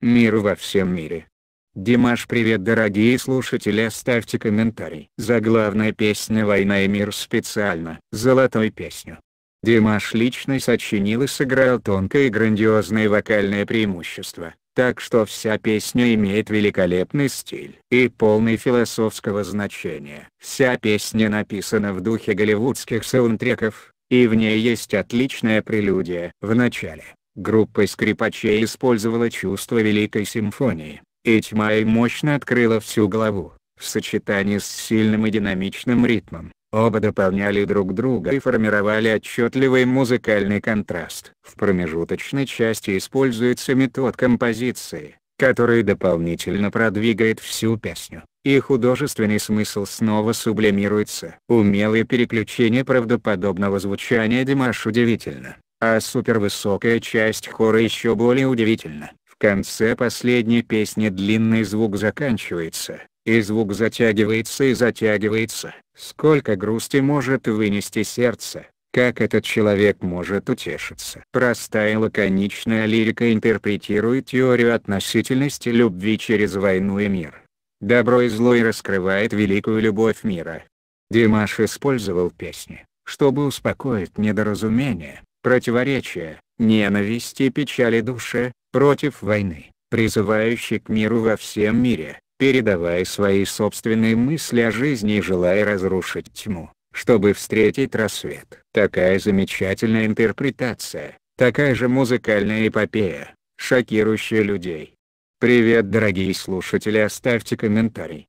Мир во всем мире. Димаш привет дорогие слушатели оставьте комментарий. Заглавная песня «Война и мир» специально. Золотой песню. Димаш лично сочинил и сыграл тонкое и грандиозное вокальное преимущество, так что вся песня имеет великолепный стиль и полный философского значения. Вся песня написана в духе голливудских саундтреков, и в ней есть отличная прелюдия. В начале Группа скрипачей использовала чувство Великой Симфонии, и тьма им мощно открыла всю голову, в сочетании с сильным и динамичным ритмом. Оба дополняли друг друга и формировали отчетливый музыкальный контраст. В промежуточной части используется метод композиции, который дополнительно продвигает всю песню, и художественный смысл снова сублимируется. Умелые переключения правдоподобного звучания Димаш удивительно. А супервысокая часть хора еще более удивительна. В конце последней песни длинный звук заканчивается, и звук затягивается и затягивается. Сколько грусти может вынести сердце, как этот человек может утешиться? Простая лаконичная лирика интерпретирует теорию относительности любви через войну и мир. Добро и зло и раскрывает великую любовь мира. Димаш использовал песни, чтобы успокоить недоразумение, противоречия, ненависти печали души, против войны, призывающий к миру во всем мире, передавая свои собственные мысли о жизни и желая разрушить тьму, чтобы встретить рассвет. Такая замечательная интерпретация, такая же музыкальная эпопея, шокирующая людей. Привет дорогие слушатели оставьте комментарий,